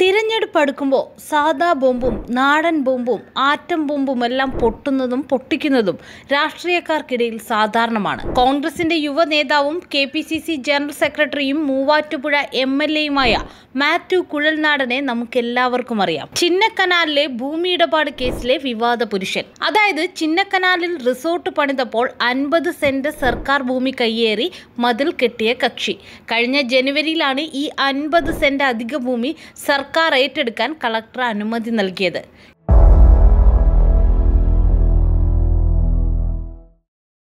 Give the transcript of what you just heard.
തിരഞ്ഞെടുപ്പ് അടുക്കുമ്പോൾ സാധാ ബോംബും നാടൻ ബോംബും ആറ്റം ബോംബും എല്ലാം പൊട്ടുന്നതും പൊട്ടിക്കുന്നതും രാഷ്ട്രീയക്കാർക്കിടയിൽ സാധാരണമാണ് കോൺഗ്രസിന്റെ യുവ നേതാവും K P C C general സെക്രട്ടറിയും മൂവാറ്റുപുഴ എം എൽ എയുമായ മാത്യു കുഴൽനാടനെ നമുക്കെല്ലാവർക്കും അറിയാം ചിന്നക്കനാലിലെ ഭൂമി ഇടപാട് കേസിലെ വിവാദ പുരുഷൻ അതായത് ചിന്നക്കനാലിൽ റിസോർട്ട് പണിതപ്പോൾ അൻപത് സെന്റ് സർക്കാർ ഭൂമി കയ്യേറി മതിൽ കെട്ടിയ കക്ഷി കഴിഞ്ഞ ജനുവരിയിലാണ് ഈ അൻപത് സെന്റ് അധിക ഭൂമി സർക്കാർ സർക്കാർ ഏറ്റെടുക്കാൻ കളക്ടർ അനുമതി നൽകിയത്